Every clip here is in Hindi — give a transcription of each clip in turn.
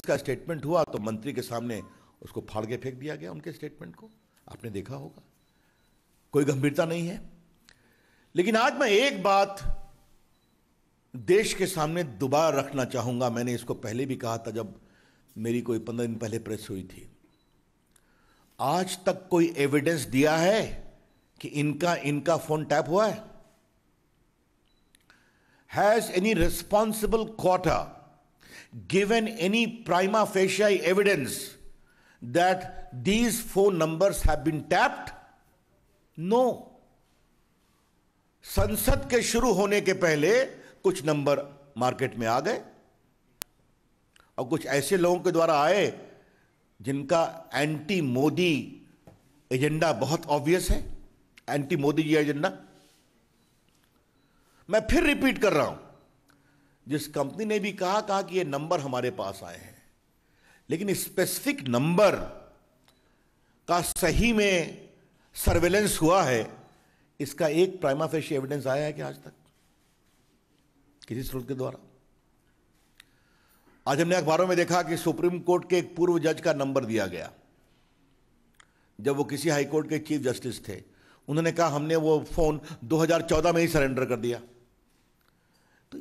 इसका स्टेटमेंट हुआ तो मंत्री के सामने उसको फाड़ के फेंक दिया गया उनके स्टेटमेंट को आपने देखा होगा कोई गंभीरता नहीं है लेकिन आज मैं एक बात देश के सामने दोबारा रखना चाहूंगा मैंने इसको पहले भी कहा था जब मेरी कोई पंद्रह दिन पहले प्रेस हुई थी आज तक कोई एविडेंस दिया है कि इनका इनका फोन टैप हुआ है has any responsible quarter given any prima facie evidence that these four numbers have been tapped? No. संसद के शुरू होने के पहले कुछ नंबर मार्केट में आ गए और कुछ ऐसे लोगों के द्वारा आए जिनका एंटी मोदी एजेंडा बहुत ऑब्वियस है एंटी मोदी जी एजेंडा मैं फिर रिपीट कर रहा हूं जिस कंपनी ने भी कहा कहा कि ये नंबर हमारे पास आए हैं लेकिन स्पेसिफिक नंबर का सही में सर्वेलेंस हुआ है इसका एक प्राइमा फेशी एविडेंस आया है कि आज तक किसी स्रोत के द्वारा आज हमने अखबारों में देखा कि सुप्रीम कोर्ट के एक पूर्व जज का नंबर दिया गया जब वो किसी हाई कोर्ट के चीफ जस्टिस थे उन्होंने कहा हमने वो फोन 2014 में ही सरेंडर कर दिया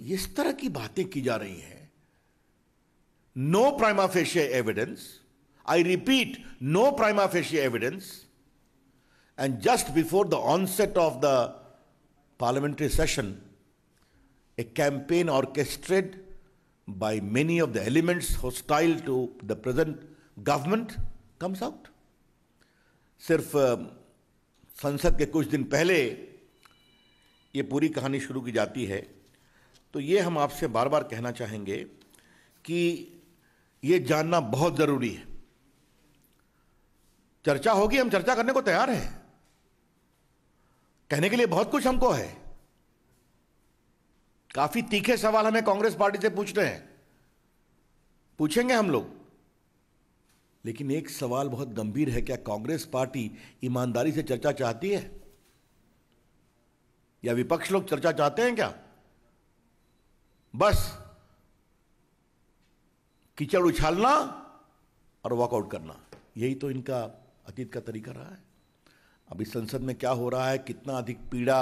इस तरह की बातें की जा रही हैं no prima facie evidence I repeat no prima facie evidence and just before the onset of the parliamentary session a campaign orchestrated by many of the elements hostile to the present government comes out सिर्फ संसद के कुछ दिन पहले ये पूरी कहानी शुरू की जाती है तो ये हम आपसे बार बार कहना चाहेंगे कि ये जानना बहुत ज़रूरी है चर्चा होगी हम चर्चा करने को तैयार हैं कहने के लिए बहुत कुछ हमको है काफ़ी तीखे सवाल हमें कांग्रेस पार्टी से पूछ रहे हैं पूछेंगे हम लोग लेकिन एक सवाल बहुत गंभीर है क्या कांग्रेस पार्टी ईमानदारी से चर्चा चाहती है या विपक्ष लोग चर्चा चाहते हैं क्या बस कीचड़ उछालना और वॉकआउट करना यही तो इनका अतीत का तरीका रहा है अभी संसद में क्या हो रहा है कितना अधिक पीड़ा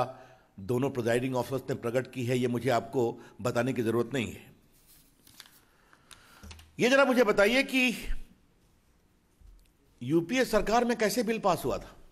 दोनों प्रिजाइडिंग ऑफिसर्स ने प्रकट की है ये मुझे आपको बताने की ज़रूरत नहीं है ये जरा मुझे बताइए कि यूपीए सरकार में कैसे बिल पास हुआ था